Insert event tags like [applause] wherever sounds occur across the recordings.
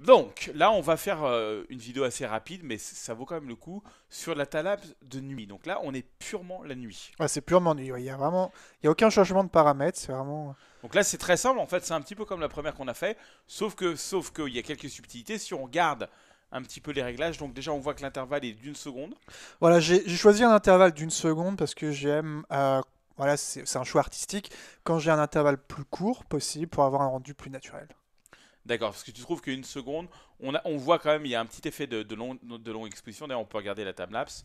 Donc là, on va faire euh, une vidéo assez rapide, mais ça vaut quand même le coup sur la Talab de nuit. Donc là, on est purement la nuit. Ah, c'est purement nuit. Il y a vraiment, a aucun changement de paramètres. vraiment. Donc là, c'est très simple. En fait, c'est un petit peu comme la première qu'on a fait, sauf que, sauf qu'il y a quelques subtilités. Si on regarde un petit peu les réglages, donc déjà, on voit que l'intervalle est d'une seconde. Voilà, j'ai choisi un intervalle d'une seconde parce que j'aime. Euh, voilà, c'est un choix artistique. Quand j'ai un intervalle plus court possible pour avoir un rendu plus naturel. D'accord, parce que tu trouves qu'une seconde, on, on voit quand même, il y a un petit effet de, longue exposition. D'ailleurs, on peut regarder la timelapse.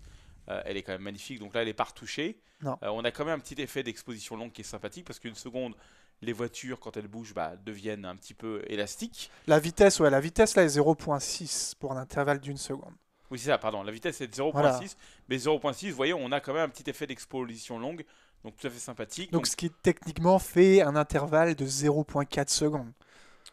Euh, elle est quand même magnifique. Donc là, elle est pas retouchée. Euh, on a quand même un petit effet d'exposition longue qui est sympathique parce qu'une seconde, les voitures, quand elles bougent, bah, deviennent un petit peu élastiques. La vitesse, ouais, la vitesse là est 0.6 pour un intervalle d'une seconde. Oui, c'est ça, pardon. La vitesse est de 0.6. Mais 0.6, vous voyez, on a quand même un petit effet d'exposition longue. Donc tout à fait sympathique. donc, ce qui techniquement fait un intervalle de 0.4 secondes.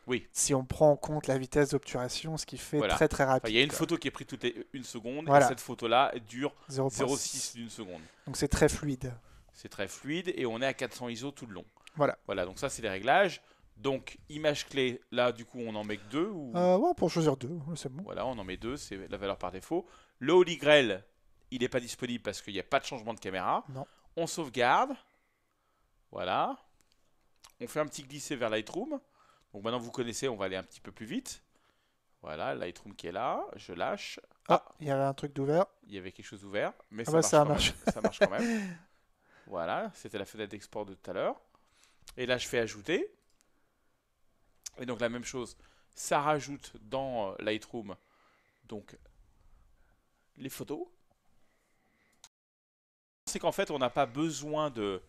Oui. Si on prend en compte la vitesse d'obturation, ce qui fait très très rapide. il y a une photo qui est prise toutes les euh, une seconde et cette photo-là dure 0,6 d'une seconde. Donc c'est très fluide. C'est très fluide et on est à 400 ISO tout le long. Voilà. Voilà, donc ça c'est les réglages. Donc image clé, là du coup on en met que deux ou... Euh, ouais, pour choisir deux, hein, c'est bon. Voilà, on en met deux, c'est la valeur par défaut. Le Holy Grail, il n'est pas disponible parce qu'il n'y a pas de changement de caméra. Non. On sauvegarde. Voilà. On fait un petit glisser vers Lightroom. Donc maintenant vous connaissez, on va aller un petit peu plus vite. Voilà, Lightroom qui est là, je lâche. Ah, il y avait un truc d'ouvert. Il y avait quelque chose d'ouvert, mais ah ça, bah, marche ça, marche quand même. [laughs] Voilà, c'était la fenêtre d'export de tout à l'heure. Et là, je fais ajouter. Et donc la même chose, ça rajoute dans euh, Lightroom donc les photos. C'est qu'en fait, on n'a pas besoin de,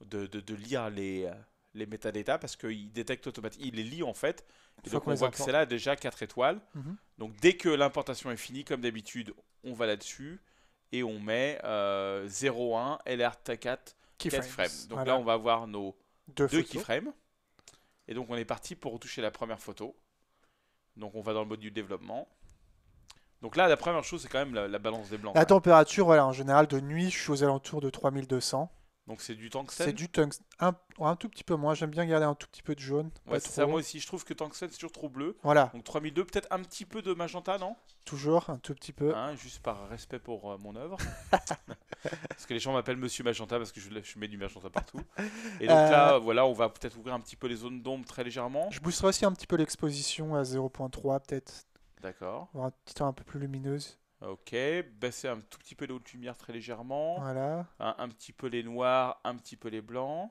de lire les, euh, les métadata parce qu'il détecte automatiquement, il les lit en fait. donc on, voit que c'est là déjà 4 étoiles. Mhm. Donc dès que l'importation est finie, comme d'habitude, on va là-dessus et on met 0.1 euh, LRT4 keyframes. Frame. Donc là on va avoir nos deux, keyframes. Et donc on est parti pour retoucher la première photo. Donc on va dans le module développement. Donc là la première chose c'est quand même la, balance des blancs. La température, voilà, en général de nuit je suis aux alentours de 3200. Donc c'est du tungstène. C'est du tungstène. Un, oh, un, tout petit peu moins. J'aime bien garder un tout petit peu de jaune. Ouais, ça, moi aussi. Je trouve que tungstène, c'est toujours trop bleu. Voilà. Donc 3002, peut-être un petit peu de magenta, non Toujours, un tout petit peu. Hein, juste par respect pour euh, mon œuvre. [laughs] parce que les gens m'appellent Monsieur Magenta parce que je, je, mets du magenta partout. Et donc là, euh. voilà, on va peut-être ouvrir un petit peu les zones d'ombre très légèrement. Je boosterai aussi un petit peu l'exposition à 0.3, peut-être. D'accord. un petit temps un peu plus lumineuse. Ok, baisser un tout petit peu l'eau de lumière très légèrement. Voilà. Un, petit peu les noirs, un petit peu les blancs.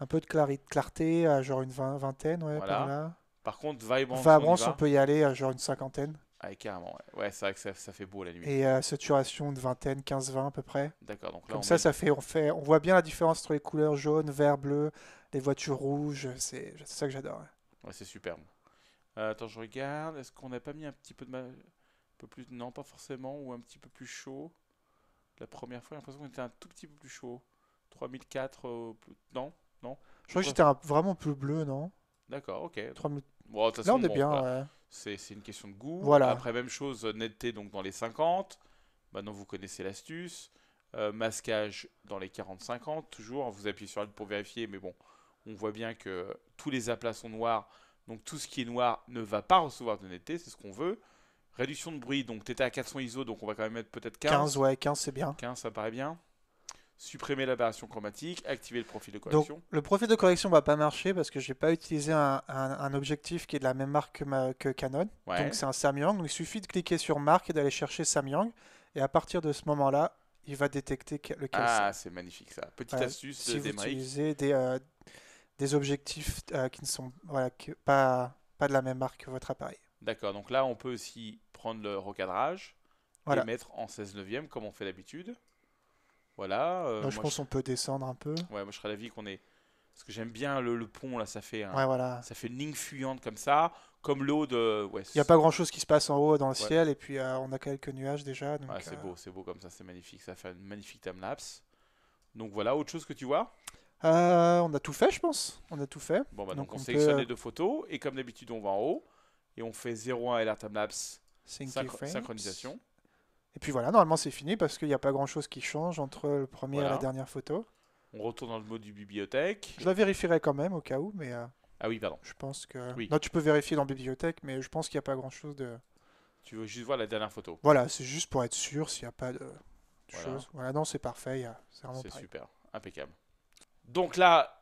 Un peu de clarté, à euh, genre une vingtaine, ouais, voilà. par contre, va Vibrance on, on, peut y aller à euh, genre une cinquantaine. Ah, carrément, ouais. c'est vrai que ça, fait beau la nuit. Et euh, saturation de vingtaine, 15-20 à peu près. D'accord, donc là, Comme ça, ça fait on, fait, on voit bien la différence entre les couleurs jaunes, vert, bleu, les voitures rouges, c'est ça que j'adore. Ouais, c'est superbe. attends, je regarde, est-ce qu'on n'a pas mis un petit peu de peu plus... Non, pas forcément, ou un petit peu plus chaud. La première fois, j'ai l'impression qu'on était un tout petit peu plus chaud. 3004, euh, non, non. Je crois que j'étais vraiment plus bleu, non D'accord, ok. 3000... Bon, on est bien, bah, ouais. C'est une question de goût. Voilà. Après, même chose, netteté donc dans les 50. Maintenant, vous connaissez l'astuce. Euh, masquage dans les 40-50, toujours. Vous appuyez sur elle pour vérifier, mais bon, on voit bien que tous les aplats sont noirs. Donc, tout ce qui est noir ne va pas recevoir de netteté, c'est ce qu'on veut. Réduction de bruit, donc tu étais à 400 ISO, donc on va quand même mettre peut-être 15. 15, ouais, 15 c'est bien. 15, ça paraît bien. Supprimer l'aberration chromatique, activer le profil de correction. Donc, le profil de correction va pas marcher parce que j'ai pas utilisé un, un, objectif qui est de la même marque que, que Canon. Donc c'est un Samyang. Donc il suffit de cliquer sur marque et d'aller chercher Samyang. Et à partir de ce moment-là, il va détecter lequel Ah, c'est magnifique ça. Petite de astuce si vous utilisez des, euh, des objectifs euh, qui ne sont voilà, que, pas, pas de la même marque que votre appareil. D'accord, donc là on peut aussi prendre le recadrage voilà. et mettre en 16 neuvième comme on fait d'habitude. Voilà. Euh, je pense qu'on peut descendre un peu. Ouais, moi je serais d'avis qu'on est. Parce que j'aime bien le, pont là, ça fait, voilà. ça fait une ligne fuyante comme ça, comme l'eau de. Ouais, Il n'y a pas grand chose qui se passe en haut dans le ciel et puis euh, on a quelques nuages déjà. C'est euh, beau, c'est beau comme ça, c'est magnifique, ça fait une magnifique time lapse. Donc voilà, autre chose que tu vois on a tout fait, je pense. On a tout fait. Bon, bah donc, on, sélectionne les deux photos. Et comme d'habitude, on va en haut. Et on fait 0,1 la Timelapse synchronisation. Et puis voilà, normalement c'est fini parce qu'il n'y a pas grand chose qui change entre le premier et la dernière photo. On retourne dans le mode du bibliothèque. Je la vérifierai quand même au cas où, mais. Euh, ah oui, pardon. Je pense que. Non, tu peux vérifier dans bibliothèque, mais je pense qu'il n'y a pas grand chose de. Tu veux juste voir la dernière photo. Voilà, c'est juste pour être sûr s'il n'y a pas de, voilà. choses. Voilà, non, c'est parfait. C'est super, impeccable. Donc là,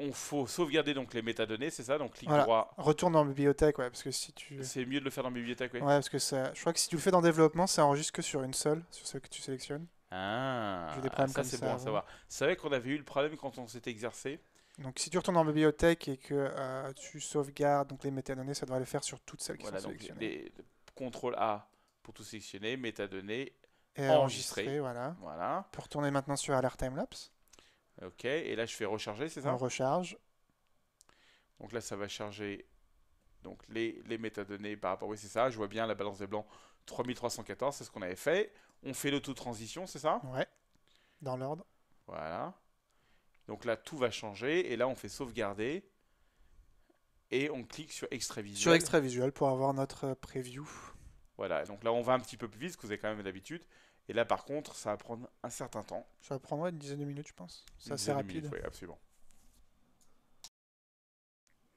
on faut sauvegarder donc les métadonnées, c'est ça Donc clic droit. Retourne dans la bibliothèque, ouais, parce que si tu. C'est mieux de le faire dans la bibliothèque, ouais. parce que ça. Je crois que si tu le fais dans développement, ça enregistre que sur une seule, sur celle que tu sélectionnes. Ah. ça c'est bon à savoir. C'est vrai qu'on avait eu le problème quand on s'était exercé. Donc si tu retournes en bibliothèque et que euh, tu sauvegardes donc les métadonnées, ça devrait le faire sur toutes celles qui voilà, sont donc sélectionnées. CTRL A pour tout sélectionner, métadonnées, enregistrer. enregistrer, voilà. voilà. Pour retourner maintenant sur Alert lapse. Ok, et là je fais recharger, c'est ça On recharge. Donc là, ça va charger donc les, les métadonnées par rapport. Oui, c'est ça. Je vois bien la balance des blancs 3314, c'est ce qu'on avait fait. On fait l'auto-transition, c'est ça Ouais. Dans l'ordre. Voilà. Donc là, tout va changer. Et là, on fait sauvegarder. Et on clique sur extrait visuel. Sur extrait visuel pour avoir notre preview. Voilà. Donc là, on va un petit peu plus vite, parce que vous avez quand même d'habitude. Et là, par contre, ça va prendre un certain temps. Ça va prendre une dizaine de minutes, je pense. C'est assez rapide. oui, absolument.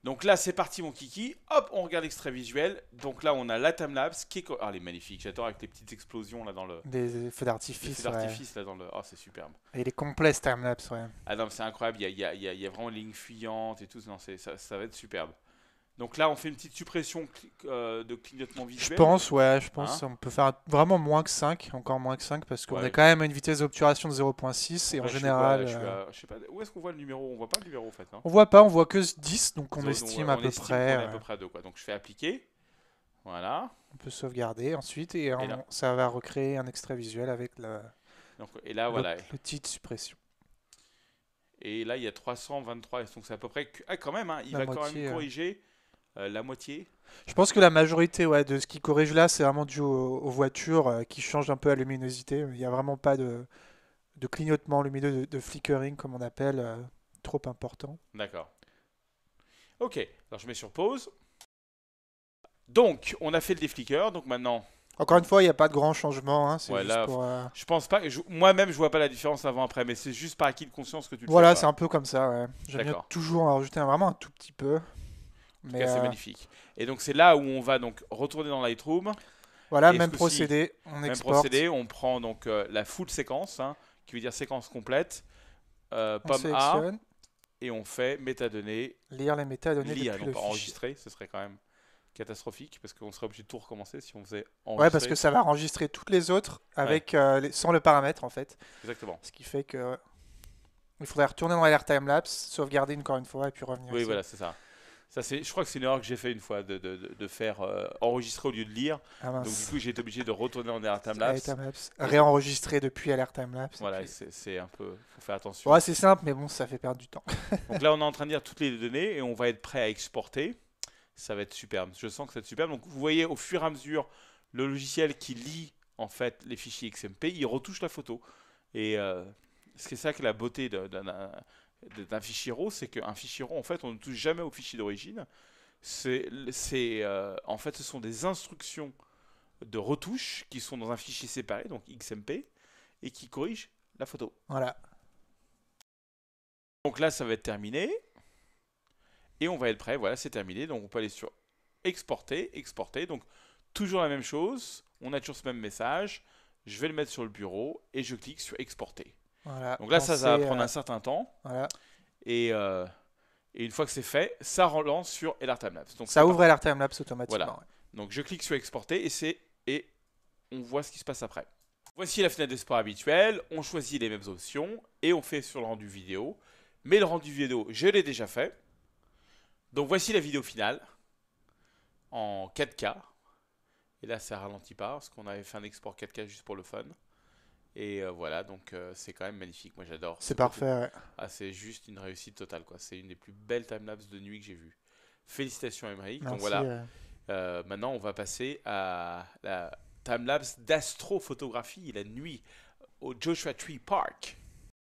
Donc là, c'est parti, mon kiki. Hop, on regarde l'extrait visuel. Donc là, on a la timelapse qui est. Ah, elle est magnifique. J'adore avec les petites explosions là dans le. Des feux d'artifice. Des feux d'artifice là dans le. Oh, c'est superbe. il est complet ce timelapse, ouais. Ah non, c'est incroyable. Il y a, il y a, il y a vraiment une ligne fuyante et tout. Non, ça va être superbe. Donc là, on fait une petite suppression euh, de clignotement visuel. Je pense, ouais, je pense. Hein on peut faire vraiment moins que 5, encore moins que 5, parce qu'on a quand même une vitesse d'obturation de 0.6 et en général. je euh, pas, où est-ce qu'on voit le numéro On voit pas le numéro en fait. Hein on voit pas, on voit que 10, donc on estime à peu près. On à peu euh, près à 2, quoi. Donc je fais appliquer. Voilà. On peut sauvegarder ensuite et, ça va recréer un extrait visuel avec la, donc, et là, le, voilà. petite suppression. Et là, il y a 323, donc c'est à peu près. Ah, quand même, hein, il va quand même corriger. Euh, la moitié Je pense que la majorité ouais, de ce qui corrige là, c'est vraiment dû aux, voitures euh, qui changent un peu la luminosité. Il n'y a vraiment pas de, de clignotement lumineux, de, flickering, comme on appelle, euh, trop important. D'accord. Ok, alors je mets sur pause. Donc, on a fait le déflicker, donc maintenant. Encore une fois, il n'y a pas de grand changement. Hein, je pense pas. Moi-même, je vois pas la différence avant-après, mais c'est juste par acquis de conscience que tu le Voilà, c'est un peu comme ça. Ouais. J'aime toujours en rajouter un, vraiment un tout petit peu c'est euh, magnifique. Et donc, c'est là où on va donc retourner dans Lightroom. Voilà, même procédé, on Même procédé, on prend donc euh, la full séquence, hein, qui veut dire séquence complète. Euh, A, et on fait métadonnées, lire les métadonnées lire, depuis le pas enregistrer, ce serait quand même catastrophique, parce qu'on serait obligé de tout recommencer si on faisait enregistrer. Ouais, parce que ça va enregistrer toutes les autres avec sans le paramètre en fait, Exactement. ce qui fait que il faudrait retourner dans l'air lapse, sauvegarder encore une fois et puis revenir. Oui, voilà, c'est ça. Ça, c'est, je crois que c'est une erreur que j'ai fait une fois de, de, de faire euh, enregistrer au lieu de lire. Ah, Donc du coup, j'ai été obligé de retourner en Air ah, Réenregistrer depuis à lapse Voilà, il c'est, c'est un peu. faut faire attention. Ouais, c'est simple, mais bon, ça fait perdre du temps. [laughs] Donc là, on est en train de lire toutes les données et on va être prêt à exporter. Ça va être superbe. Je sens que ça va être superbe. Donc vous voyez au fur et à mesure le logiciel qui lit en fait les fichiers XMP, il retouche la photo. Et euh, c'est ça que la beauté d'un d'un fichier RAW, c'est qu'un fichier RAW, en fait, on ne touche jamais au fichier d'origine. C'est, euh, en fait, ce sont des instructions de retouche qui sont dans un fichier séparé, donc XMP, et qui corrigent la photo. Voilà. Donc là, ça va être terminé. Et on va être prêt. Voilà, c'est terminé. Donc on peut aller sur exporter, exporter. Donc toujours la même chose. On a toujours ce même message. Je vais le mettre sur le bureau et je clique sur exporter. Donc là, ça, ça va prendre euh, un certain temps. Euh, et, une fois que c'est fait, ça relance sur LR Timelapse. Donc ça ouvre LR Labs automatiquement. Donc je clique sur exporter et c'est et on voit ce qui se passe après. Voici la fenêtre d'espoir habituelle. On choisit les mêmes options et on fait sur le rendu vidéo. Mais le rendu vidéo, je l'ai déjà fait. Donc voici la vidéo finale en 4K. Et là, ça ralentit pas parce qu'on avait fait un export 4K juste pour le fun. Et euh, voilà, donc euh, c'est quand même magnifique. Moi, j'adore. C'est parfait. Ah, c'est juste une réussite totale, quoi. C'est une des plus belles timelapses de nuit que j'ai vues. Félicitations, Emmerich. Donc voilà. Euh, maintenant, on va passer à la timelapse d'astrophotographie la nuit au Joshua Tree Park.